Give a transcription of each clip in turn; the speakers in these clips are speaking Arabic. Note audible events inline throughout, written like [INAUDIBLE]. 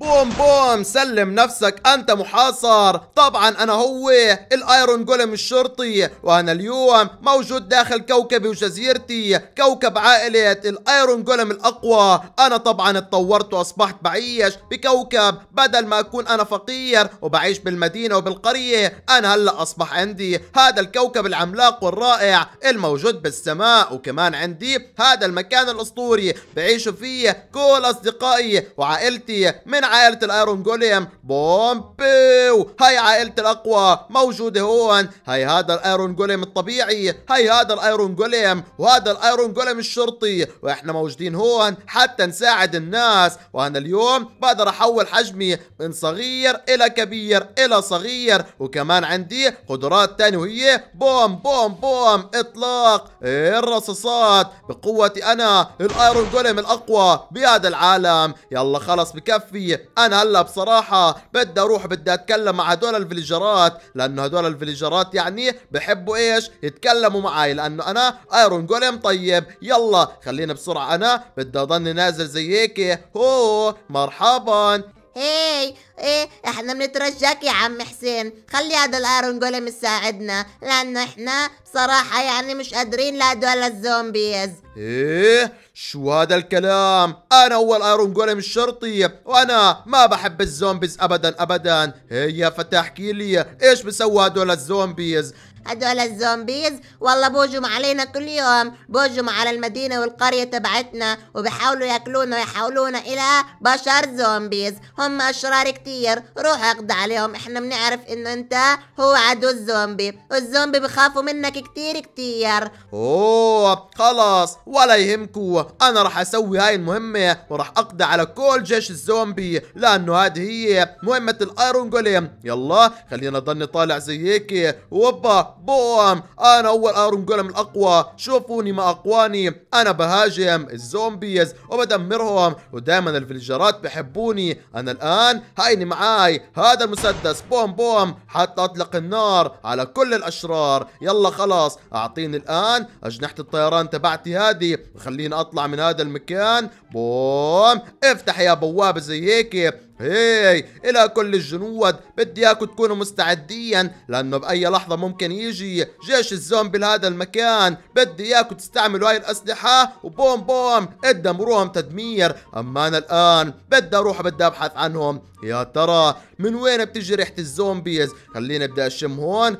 بوم بوم سلم نفسك انت محاصر طبعا انا هو الايرون جولم الشرطي وانا اليوم موجود داخل كوكبي وجزيرتي كوكب عائلة الايرون جولم الاقوى انا طبعا اتطورت واصبحت بعيش بكوكب بدل ما اكون انا فقير وبعيش بالمدينة وبالقرية انا هلا اصبح عندي هذا الكوكب العملاق والرائع الموجود بالسماء وكمان عندي هذا المكان الاسطوري بعيشوا فيه كل اصدقائي وعائلتي من عائلة الايرون جوليم بوم بيو هاي عائلة الاقوى موجودة هون هاي هذا الايرون جوليم الطبيعي هاي هذا الايرون جوليم وهذا الايرون جوليم الشرطي واحنا موجودين هون حتى نساعد الناس وانا اليوم بقدر احول حجمي من صغير الى كبير الى صغير وكمان عندي قدرات تانية وهي بوم بوم بوم اطلاق الرصاصات بقوتي انا الايرون جوليم الاقوى بهذا العالم يلا خلص بكفي انا هلا بصراحه بدي اروح بدي اتكلم مع هدول الفليجرات لانه هدول الفليجرات يعني بحبوا ايش يتكلموا معي لانه انا ايرون جولم طيب يلا خلينا بسرعه انا بدي اضلني نازل زي هيك هو مرحبا ايه ايه احنا بنترجاك يا عم حسين خلي هذا الايرون جولم يساعدنا لانه احنا بصراحة يعني مش قادرين لا دول الزومبيز ايه شو هذا الكلام انا هو الايرون جولم الشرطي وانا ما بحب الزومبيز ابدا ابدا هي يا فتح احكي لي ايش بسوا هدول الزومبيز هدول الزومبيز والله بوجم علينا كل يوم بوجم على المدينة والقرية تبعتنا وبحاولوا ياكلونا ويحولونا إلى بشر زومبيز هم أشرار كتير روح اقضي عليهم احنا بنعرف انه انت هو عدو الزومبي والزومبي بخافوا منك كتير كتير اوه خلاص ولا يهمكوا انا رح اسوي هاي المهمة ورح اقضي على كل جيش الزومبي لانه هذه هي مهمة الايرون جوليم يلا خلينا ضلني طالع زي هيك وبا بوم انا اول ارون جولم الاقوى شوفوني ما اقواني انا بهاجم الزومبيز وبدمرهم ودائما الفلجرات بحبوني انا الان هيني معاي هذا المسدس بوم بوم حتى اطلق النار على كل الاشرار يلا خلاص اعطيني الان اجنحة الطيران تبعتي هذه وخليني اطلع من هذا المكان بوم افتح يا بوابة زي هيك هي الى كل الجنود بدي اياكم تكونوا مستعدين لانه باي لحظه ممكن يجي جيش الزومبي لهذا المكان بدي اياكم تستعملوا هاي الاسلحه وبوم بوم ادمروهم تدمير اما انا الان بدي اروح بدي ابحث عنهم يا ترى من وين بتجي ريحه الزومبيز خليني ابدا اشم هون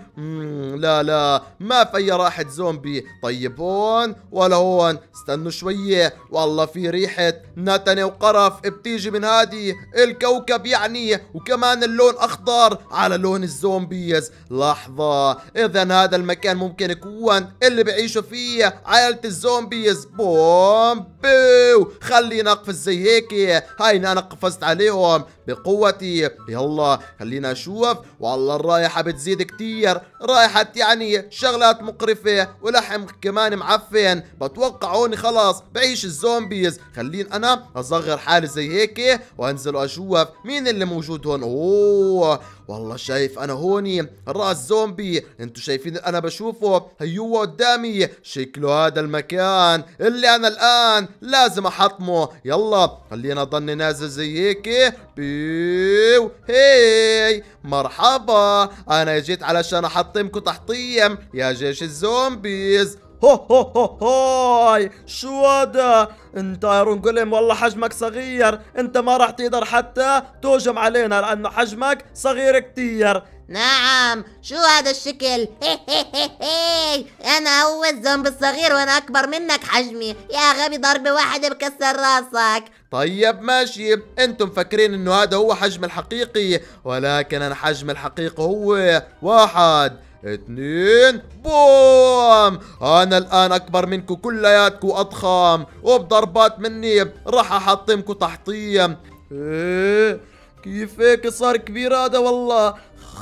لا لا ما في اي راحه زومبي طيب هون ولا هون استنوا شويه والله في ريحه نتنه وقرف بتيجي من هذه الكو كوكب يعني وكمان اللون اخضر على لون الزومبيز لحظة اذا هذا المكان ممكن يكون اللي بيعيشوا فيه عائلة الزومبيز بوم بيو خلينا اقفز زي هيك هاينا انا قفزت عليهم بقوتي يلا خلينا اشوف والله الرائحة بتزيد كتير رائحة يعني شغلات مقرفة ولحم كمان معفن بتوقع هون خلاص بعيش الزومبيز خلين انا اصغر حالي زي هيك وانزل اشوف اشوف مين اللي موجود هون اوه والله شايف انا هوني راس زومبي انتم شايفين انا بشوفه هيو قدامي شكله هذا المكان اللي انا الان لازم احطمه يلا خلينا ضلني نازل زي هيك بيو هي مرحبا انا جيت علشان احطمكم تحطيم يا جيش الزومبيز هو هو هو هاي شو هذا انت يا رونجوليم والله حجمك صغير انت ما راح تقدر حتى تهجم علينا لانه حجمك صغير كتير نعم شو هذا الشكل هي هي هي انا هو الزومبي الصغير وانا اكبر منك حجمي يا غبي ضربة واحدة بكسر راسك طيب ماشي انتم مفكرين انه هذا هو حجم الحقيقي ولكن الحجم الحقيقي هو واحد اثنين بوم انا الان اكبر منكم كلياتكم اضخام وبضربات مني راح احطمكم تحطيم ايه كيف هيك صار كبير هذا والله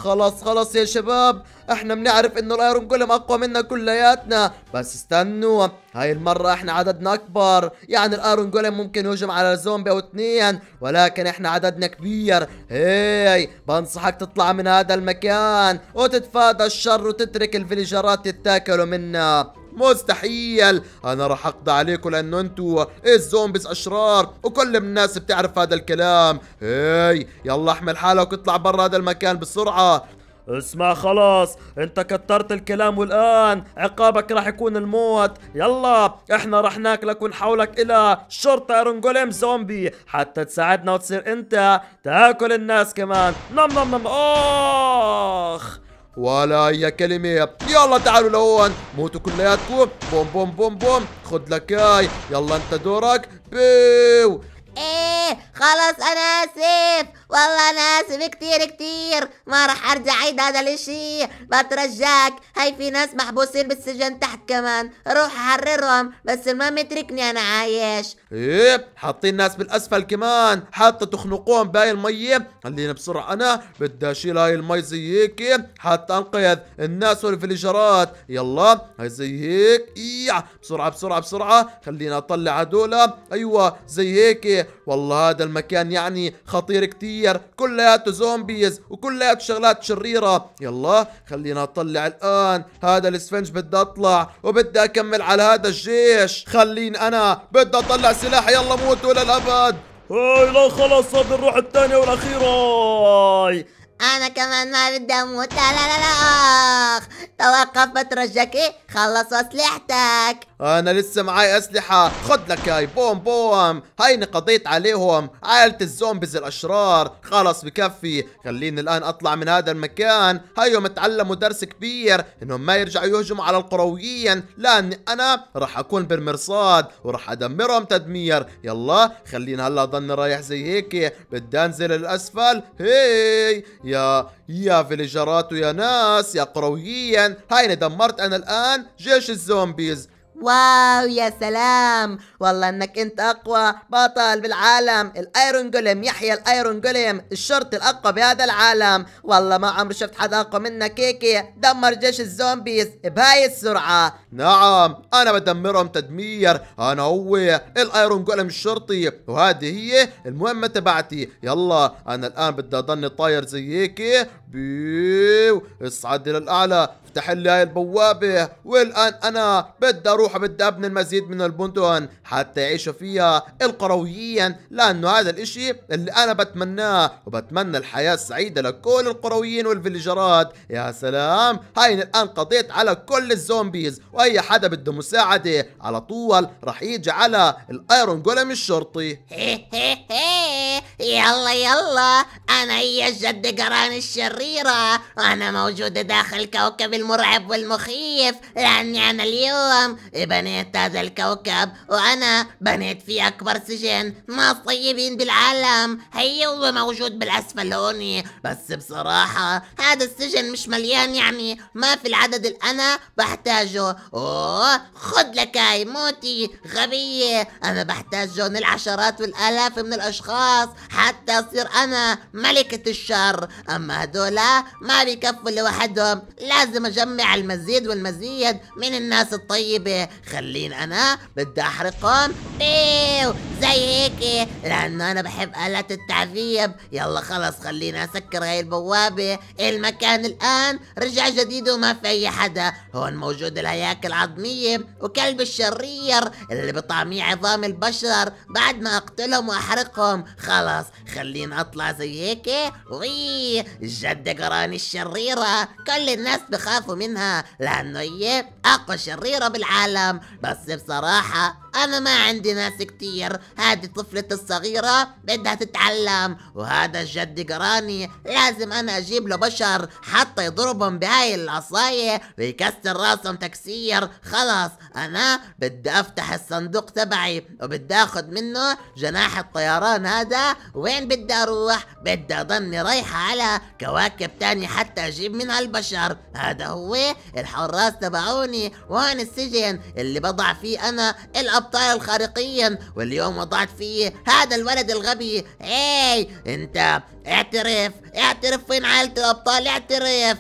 خلاص خلاص يا شباب احنا بنعرف انه الايرون جولم اقوى منا كلياتنا بس استنوا هاي المرة احنا عددنا اكبر يعني الايرون جولم ممكن يهجم على زومبي او اثنين ولكن احنا عددنا كبير هي بنصحك تطلع من هذا المكان وتتفادى الشر وتترك الفيليجرات يتاكلوا منا مستحيل انا راح اقضي عليكم لانه انتوا الزومبيز اشرار وكل الناس بتعرف هذا الكلام هي يلا احمل حالك واطلع برا هذا المكان بسرعه اسمع خلاص انت كترت الكلام والان عقابك راح يكون الموت يلا احنا راح ناكلك ونحولك الى شرطة ارنجوليم زومبي حتى تساعدنا وتصير انت تاكل الناس كمان نم نم نم اخ ولا اي كلمه يلا تعالوا لهون موتوا كلياتكم بوم بوم بوم بوم خد لك هاي يلا انت دورك بيو ايه خلص انا اسف والله انا اسف كتير كتير ما راح ارجع اعيد هذا الاشي بترجاك هاي في ناس محبوسين بالسجن تحت كمان روح احررهم بس المهم اتركني انا عايش ايه حاطين ناس بالاسفل كمان حتى تخنقوهم بهاي المية خليني بسرعة انا بدي اشيل هاي المي زي هيك حتى انقذ الناس والفليجرات يلا هاي زي هيك إيه. بسرعة بسرعة بسرعة خلينا اطلع هدول ايوه زي هيك والله هذا المكان يعني خطير كتير تفجير كلياته زومبيز وكلياته شغلات شريرة يلا خلينا اطلع الان هذا الاسفنج بدي اطلع وبدي اكمل على هذا الجيش خلين انا بدي اطلع سلاحي يلا موتوا للابد هاي لا خلاص هذه الروح الثانية والأخيرة انا كمان ما بدي اموت لا لا لا اخ توقف بترجك ايه خلص اسلحتك انا لسه معي اسلحه خد لك هاي بوم بوم هيني قضيت عليهم عائله الزومبيز الاشرار خلص بكفي خليني الان اطلع من هذا المكان هيهم اتعلموا درس كبير انهم ما يرجعوا يهجموا على القرويين لاني انا راح اكون بالمرصاد وراح ادمرهم تدمير يلا خليني هلا ضلني رايح زي هيك بدي انزل الاسفل هي يا يا فيليجرات ويا ناس يا قرويين هاي دمرت انا الان جيش الزومبيز واو يا سلام والله انك انت اقوى بطل بالعالم الايرون جولم يحيى الايرون جولم الشرط الاقوى بهذا العالم والله ما عمري شفت حد اقوى منك كيكي دمر جيش الزومبيز بهاي السرعه نعم انا بدمرهم تدمير انا هو الايرون جولم الشرطي وهذه هي المهمه تبعتي يلا انا الان بدي اضلني طاير زي هيك بيو اصعد للاعلى افتح لي هاي البوابه والان انا بدي اروح مفتوحة بالدبن المزيد من البندقن حتى يعيشوا فيها القرويين لأنه هذا الإشي اللي أنا بتمناه وبتمنى الحياة السعيدة لكل القرويين والفيليجرات يا سلام هاي الآن قضيت على كل الزومبيز وأي حدا بده مساعدة على طول رح يجي على الأيرون جولم الشرطي [LAUGHS] يلا يلا أنا هي جد جران الشريرة أنا موجودة داخل كوكب المرعب والمخيف لأني أنا اليوم بنيت هذا الكوكب وأنا بنيت فيه أكبر سجن ما الطيبين بالعالم هي هو موجود بالأسفل هوني بس بصراحة هذا السجن مش مليان يعني ما في العدد اللي أنا بحتاجه أوه خد لك هاي موتي غبية أنا بحتاج جون العشرات والآلاف من الأشخاص حتى أصير أنا ملكة الشر أما هدولا ما بيكفوا لوحدهم لازم أجمع المزيد والمزيد من الناس الطيبة خليني أنا بدي أحرقهم بيو زي هيك لأنه أنا بحب آلات التعذيب يلا خلص خليني أسكر هاي البوابة المكان الآن رجع جديد وما في أي حدا هون موجود الهياكل العظمية وكلب الشرير اللي بطعميه عظام البشر بعد ما أقتلهم وأحرقهم خلص خلاص خليني اطلع زي هيك وي الجده جراني الشريره كل الناس بخافوا منها لانه هي اقوى شريره بالعالم بس بصراحه انا ما عندي ناس كتير هذه طفلتي الصغيره بدها تتعلم وهذا الجد جراني لازم انا اجيب له بشر حتى يضربهم بهاي العصايه ويكسر راسهم تكسير خلاص انا بدي افتح الصندوق تبعي وبدي اخذ منه جناح الطيران هذا وين بدي اروح بدي اضلني رايحة على كواكب تانية حتى اجيب منها البشر هذا هو الحراس تبعوني وهون السجن اللي بضع فيه انا الابطال الخارقين واليوم وضعت فيه هذا الولد الغبي اي انت اعترف اعترف وين عائلة الابطال اعترف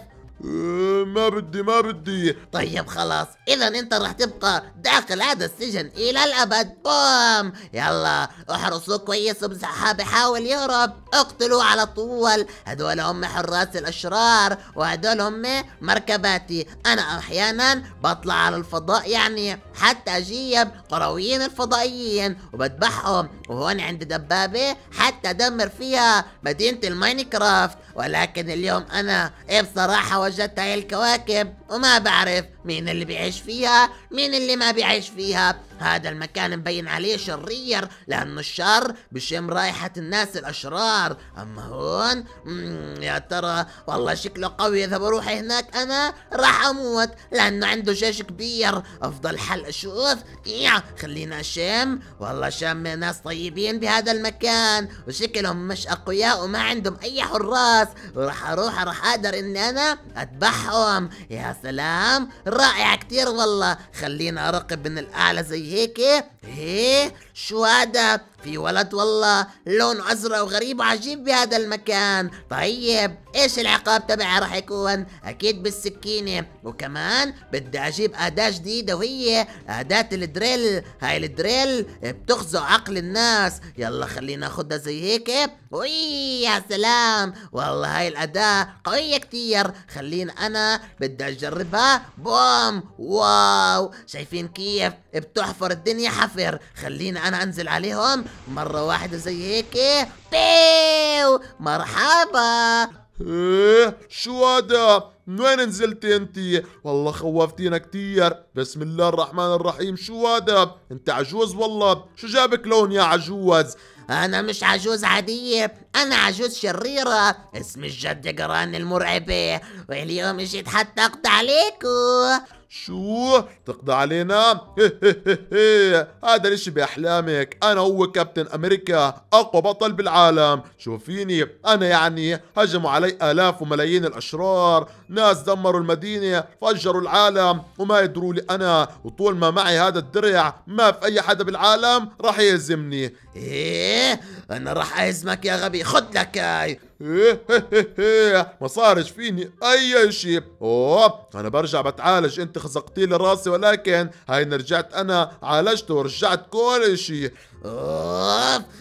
ما بدي ما بدي طيب خلاص اذا انت رح تبقى داخل هذا السجن الى الابد بوم يلا احرصوا كويس وامسحها بحاول يهرب اقتلوه على طول هذول هم حراس الاشرار وهذول هم مركباتي انا احيانا بطلع على الفضاء يعني حتى اجيب قرويين الفضائيين وبذبحهم وهون عندي دبابه حتى ادمر فيها مدينه الماينكرافت ولكن اليوم انا بصراحه وجدت هاي كواكب وما بعرف مين اللي بيعيش فيها مين اللي ما بيعيش فيها هذا المكان مبين عليه شرير لأنه الشر بشم رائحة الناس الأشرار أما هون يا ترى والله شكله قوي إذا بروح هناك أنا راح أموت لأنه عنده جيش كبير أفضل حل أشوف خلينا أشم والله شم ناس طيبين بهذا المكان وشكلهم مش أقوياء وما عندهم أي حراس وراح أروح راح أقدر إني أنا أذبحهم يا سلام رائعة كتير والله خلينا ارقب من الاعلى زي هيك ايه شو هذا في ولد والله لونه ازرق وغريب وعجيب بهذا المكان طيب ايش العقاب تبعي راح يكون اكيد بالسكينه وكمان بدي اجيب اداه جديده وهي اداه الدريل هاي الدريل بتخزق عقل الناس يلا خلينا ناخدها زي هيك وي يا سلام والله هاي الاداه قويه كتير خلينا انا بدي اجربها بوم واو شايفين كيف بتحفر الدنيا حفر خلينا انا انزل عليهم مره واحده زي هيك بيو إيه؟ مرحبا ايه شو هذا؟ من وين نزلت انت؟ والله خوفتينا كتير، بسم الله الرحمن الرحيم شو هذا؟ انت عجوز والله، شو جابك لون يا عجوز؟ أنا مش عجوز عادية أنا عجوز شريرة اسمي الجد جران المرعبة واليوم اجيت حتى أقضي عليكو شو تقضي علينا [LAUGHS] هذا الاشي باحلامك انا هو كابتن امريكا اقوى بطل بالعالم شوفيني انا يعني هجموا علي الاف وملايين الاشرار ناس دمروا المدينة فجروا العالم وما يدروا لي انا وطول ما معي هذا الدرع ما في اي حدا بالعالم راح يهزمني ايه انا راح اهزمك يا غبي خد لك هاي [LAUGHS] ما صارش فيني اي شيء اوه انا برجع بتعالج انت خزقتي لي راسي ولكن هاي رجعت انا عالجته ورجعت كل شيء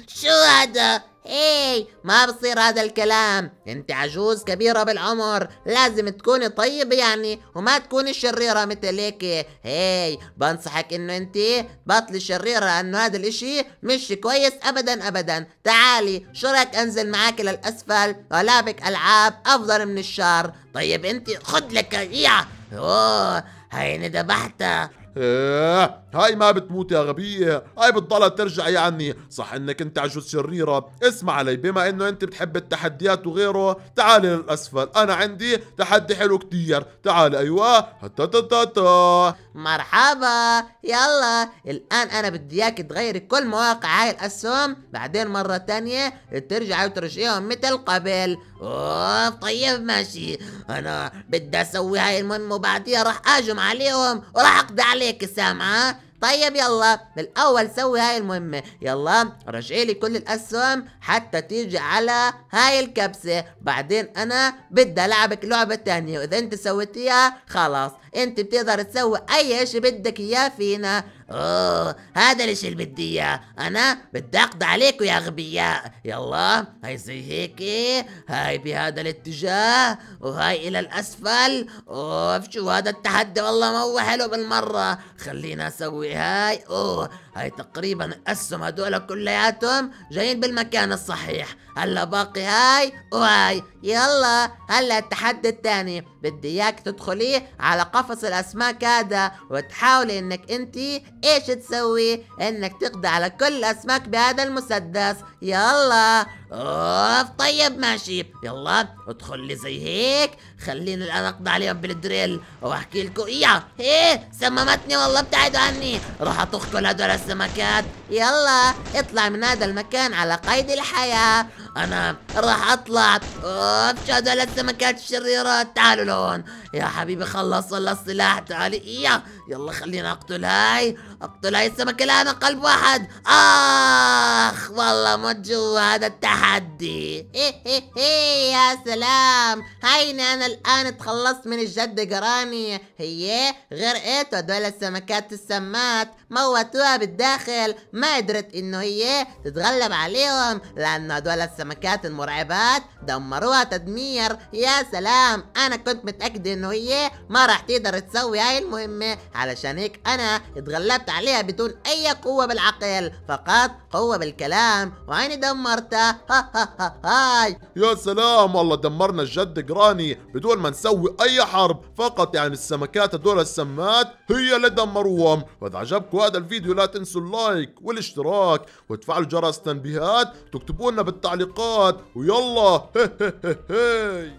شو هذا ايه ما بصير هذا الكلام انت عجوز كبيرة بالعمر لازم تكوني طيبة يعني وما تكوني شريرة مثل هيك ايه بنصحك انه انت بطلي شريرة انه هذا الاشي مش كويس ابدا ابدا تعالي شو رايك انزل معاك للاسفل والعبك العاب افضل من الشر طيب انت خد لك اياه اوه هيني ذبحتها آه. هاي ما بتموت يا غبية هاي بتضلها ترجع يعني صح انك انت عجوز شريرة اسمع علي بما انه انت بتحب التحديات وغيره تعالي للاسفل انا عندي تحدي حلو كتير تعالي ايوه تا تا تا تا مرحبا يلا الان انا بدي اياك تغيري كل مواقع هاي الاسهم بعدين مرة تانية ترجعي وترجعيهم مثل قبل اوه طيب ماشي انا بدي اسوي هاي المهمة وبعديها راح اهجم عليهم وراح اقضي عليك سامعة طيب يلا بالاول سوي هاي المهمة يلا رجعي لي كل الاسهم حتى تيجي على هاي الكبسة بعدين انا بدي العبك لعبة تانية واذا انت سويتيها خلاص انت بتقدر تسوي اي اشي بدك اياه فينا اوه هذا الاشي اللي بدي اياه انا بدي اقضي عليكم يا اغبياء يلا هاي زي هيك هاي بهذا الاتجاه وهاي الى الاسفل اوف شو هذا التحدي والله ما هو حلو بالمره خلينا اسوي هاي اوه هاي تقريبا الاسهم هدول كلياتهم جايين بالمكان الصحيح هلا باقي هاي وهاي يلا هلا التحدي التاني بدي اياك تدخلي على قفص الاسماك هذا وتحاولي انك انت ايش تسوي انك تقضي على كل الاسماك بهذا المسدس يلا اوف طيب ماشي يلا ادخل لي زي هيك خليني الان اقضي عليهم بالدريل واحكي لكم اياه ايه سممتني والله ابتعدوا عني راح اتخكل هدول السمكات يلا اطلع من هذا المكان على قيد الحياة انا راح اطلع اوف شو هدول السمكات الشريرات تعالوا لهون يا حبيبي خلص ولا السلاح تعالي يا إيه؟ يلا خلينا أقتل هاي أقتل هاي السمكة الآن قلب واحد آخ والله ما جوا هذا التحدي إيه إيه إيه يا سلام هيني أنا الآن تخلصت من الجد جراني هي غرقت هدول السمكات السمات موتوها بالداخل ما قدرت إنه هي تتغلب عليهم لأن هدول السمكات المرعبات دمروها تدمير يا سلام أنا كنت متأكد إنه انه هي ما راح تقدر تسوي هاي المهمة علشان هيك انا اتغلبت عليها بدون اي قوة بالعقل فقط قوة بالكلام وعيني دمرتها ها ها ها هاي يا سلام والله دمرنا الجد جراني بدون ما نسوي اي حرب فقط يعني السمكات هدول السمات هي اللي دمروهم واذا عجبكم هذا الفيديو لا تنسوا اللايك والاشتراك وتفعلوا جرس التنبيهات تكتبوا لنا بالتعليقات ويلا هي هي هي